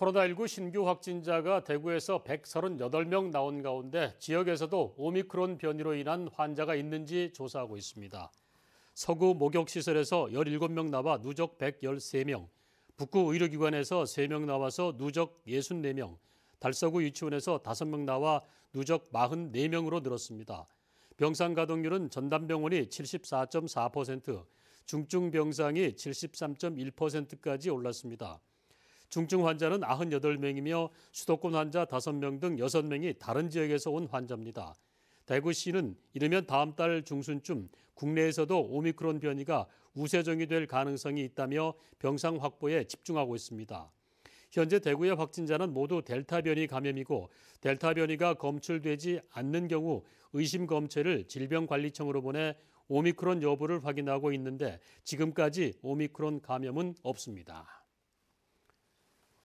코로나19 신규 확진자가 대구에서 138명 나온 가운데 지역에서도 오미크론 변이로 인한 환자가 있는지 조사하고 있습니다. 서구 목욕시설에서 17명 나와 누적 113명, 북구 의료기관에서 3명 나와서 누적 64명, 달서구 유치원에서 5명 나와 누적 44명으로 늘었습니다. 병상 가동률은 전담병원이 74.4%, 중증 병상이 73.1%까지 올랐습니다. 중증 환자는 98명이며 수도권 환자 5명 등 6명이 다른 지역에서 온 환자입니다. 대구시는 이르면 다음 달 중순쯤 국내에서도 오미크론 변이가 우세종이 될 가능성이 있다며 병상 확보에 집중하고 있습니다. 현재 대구의 확진자는 모두 델타 변이 감염이고 델타 변이가 검출되지 않는 경우 의심 검체를 질병관리청으로 보내 오미크론 여부를 확인하고 있는데 지금까지 오미크론 감염은 없습니다.